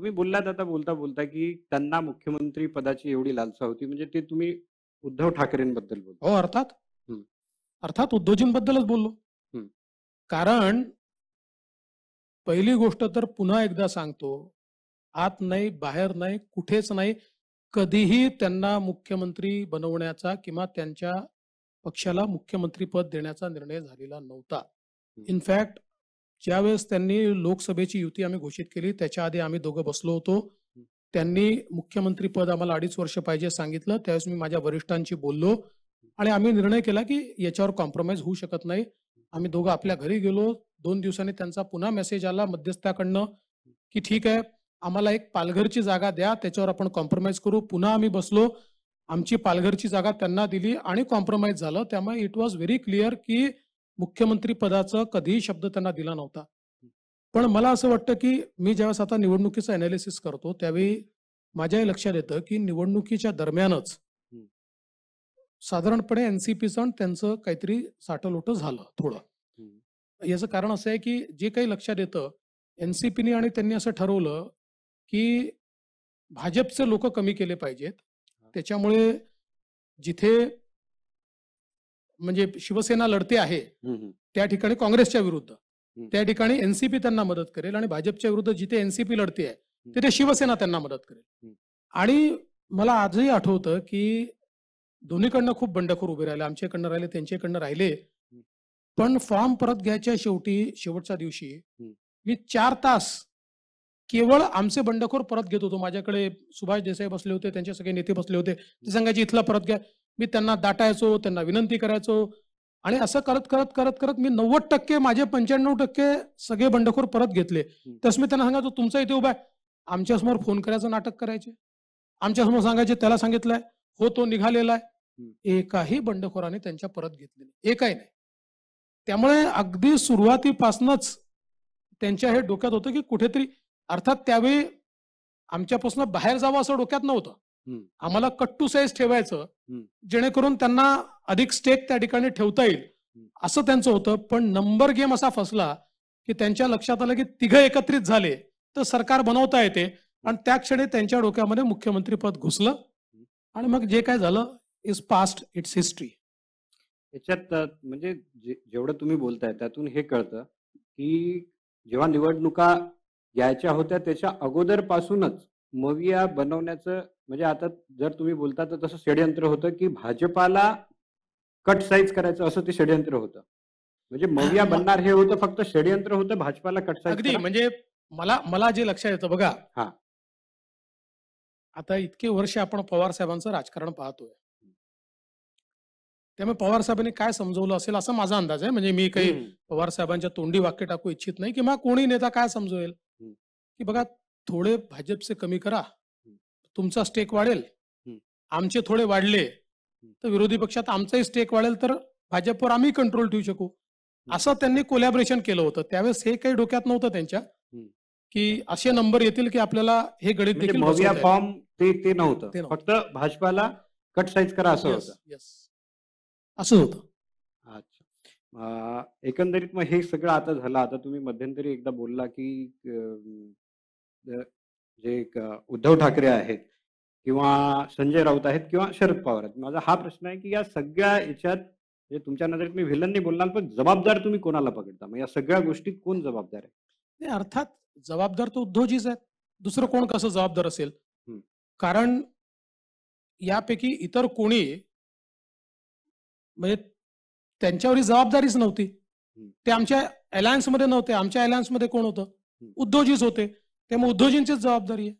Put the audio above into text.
तुम्ही बोललात आता बोलता बोलता की त्यांना मुख्यमंत्री पदाची एवढी लालसा होती म्हणजे ते तुम्ही उद्धव ठाकरेंबद्दल बोल हो अर्थात अर्थात उद्धवजींबद्दलच बोललो कारण पहिली गोष्ट तर पुन्हा एकदा सांगतो आत नाही बाहेर नाही कुठेच नाही कधीही त्यांना मुख्यमंत्री बनवण्याचा किंवा त्यांच्या पक्षाला मुख्यमंत्री पद देण्याचा निर्णय झालेला नव्हता इनफॅक्ट ज्यावेळेस त्यांनी लोकसभेची युती आम्ही घोषित केली त्याच्या आधी आम्ही दोघं बसलो होतो त्यांनी मुख्यमंत्री पद आम्हाला अडीच वर्ष पाहिजे सांगितलं त्यावेळेस मी माझ्या वरिष्ठांशी बोललो आणि आम्ही निर्णय केला की याच्यावर कॉम्प्रोमाइज होऊ शकत नाही आम्ही दोघं आपल्या घरी गेलो दोन दिवसांनी त्यांचा पुन्हा मेसेज आला मध्यस्थाकडनं की ठीक आहे आम्हाला एक पालघरची जागा द्या त्याच्यावर आपण कॉम्प्रोमाइज करू पुन्हा आम्ही बसलो आमची पालघरची जागा त्यांना दिली आणि कॉम्प्रोमाइज झालं त्यामुळे इट वॉज व्हेरी क्लिअर की मुख्यमंत्री पदाचा कधीही शब्द त्यांना दिला नव्हता पण मला असं वाटतं की मी ज्यावेळेस आता निवडणुकीचं अनालिसिस करतो त्यावेळी माझ्याही लक्षात येतं की निवडणुकीच्या दरम्यानच साधारणपणे एनसीपीचं आणि त्यांचं काहीतरी साठलोट झालं थोडं याचं कारण असं आहे की जे काही लक्षात येतं एनसीपीने आणि त्यांनी असं ठरवलं की भाजपचे लोक कमी केले पाहिजेत त्याच्यामुळे जिथे म्हणजे शिवसेना लढते आहे त्या ठिकाणी काँग्रेसच्या विरुद्ध त्या ठिकाणी एनसीपी त्यांना मदत करेल आणि भाजपच्या विरुद्ध जिथे एनसीपी लढते आहे तिथे शिवसेना त्यांना मदत करेल आणि मला आजही आठवतं की दोन्हीकडनं खूप बंडखोर उभे राहिले आमच्याकडनं राहिले त्यांच्याकडनं राहिले पण फॉर्म परत घ्यायच्या शेवटी शेवटच्या दिवशी मी चार तास केवळ आमचे बंडखोर परत घेत होतो माझ्याकडे सुभाष देसाई बसले होते त्यांचे सगळे नेते बसले होते ते सांगायचे इथला परत घ्या मी त्यांना दाटायचो त्यांना विनंती करायचो आणि असं करत करत करत करत मी नव्वद टक्के माझे पंच्याण्णव टक्के सगळे बंडखोर परत घेतले तस मी त्यांना सांगायचो तुमचा इथे उभा आहे आमच्यासमोर फोन करायचं नाटक करायचे आमच्यासमोर सांगायचे त्याला सांगितलंय हो तो निघालेला आहे एकाही बंडखोराने त्यांच्या परत घेतलेले एकही नाही त्यामुळे अगदी सुरुवातीपासूनच त्यांच्या हे डोक्यात होतं की कुठेतरी अर्थात त्यावेळी आमच्यापासून बाहेर जावं असं डोक्यात नव्हतं आम्हाला कट्टू साईज ठेवायचं जेणेकरून त्यांना अधिक स्टेक त्या ठिकाणी ठेवता येईल असं त्यांचं होतं पण नंबर गेम असा फसला की त्यांच्या लक्षात आलं की तिघ एकत्रित झाले तर सरकार बनवता येते आणि त्या क्षणी त्यांच्या डोक्यामध्ये मुख्यमंत्रीपद घुसलं आणि मग जे काय झालं इज पास्ट इट्स हिस्ट्री याच्यात म्हणजे जेवढं तुम्ही बोलताय त्यातून हे कळतं की जेव्हा निवडणुका यायच्या होत्या त्याच्या अगोदरपासूनच मविया बनवण्याचं म्हणजे आता जर तुम्ही बोलता तर तसं षडयंत्र होतं की भाजपाला कट साईज करायचं असं ते षडयंत्र होतं म्हणजे मविया बनणार हे होतं फक्त षडयंत्र होतं भाजपाला कट साईज अगदी म्हणजे मला मला जे लक्षात येतं बघा हा आता इतके वर्ष आपण पवार साहेबांचं राजकारण पाहतोय त्यामुळे पवार साहेबांनी काय समजवलं असेल असा माझा अंदाज आहे म्हणजे मी काही पवार साहेबांच्या तोंडी वाक्य टाकू इच्छित नाही किंवा कोणी नेता काय समजवेल की बघा थोडे भाजपचे कमी करा तुमचा स्टेक वाढेल आमचे थोडे वाढले तर विरोधी पक्षात आमचाही स्टेक वाढेल तर भाजपवर आम्ही कंट्रोल ठेवू शकू असं त्यांनी कोलॅबरेशन केलं होतं त्यावेळेस हे काही डोक्यात नव्हतं त्यांच्या की असे नंबर येतील की आपल्याला हे गणित म्हणजे देखील फॉर्म ते नव्हतं फक्त भाजपाला कट साईज करा असं असं होत अच्छा एकंदरीत मग हे सगळं आता झालं आता तुम्ही मध्यंतरी एकदा बोलला की जे उद्धव ठाकरे आहेत किंवा संजय राऊत आहेत किंवा शरद पवार आहेत माझा हा प्रश्न आहे की या सगळ्या याच्यात म्हणजे तुमच्या नजरेत मी व्हिलननी बोलणार पण जबाबदार तुम्ही कोणाला पकडता मग या सगळ्या गोष्टी कोण जबाबदार आहे अर्थात जबाबदार तो उद्धवजीच आहेत दुसरं कोण कसं जबाबदार असेल कारण यापैकी इतर कोणी म्हणजे त्यांच्यावर जबाबदारीच नव्हती ते आमच्या अलायन्समध्ये नव्हते आमच्या अलायन्समध्ये कोण होतं उद्धवजीच होते त्यामुळे उद्धवजींचीच जबाबदारी आहे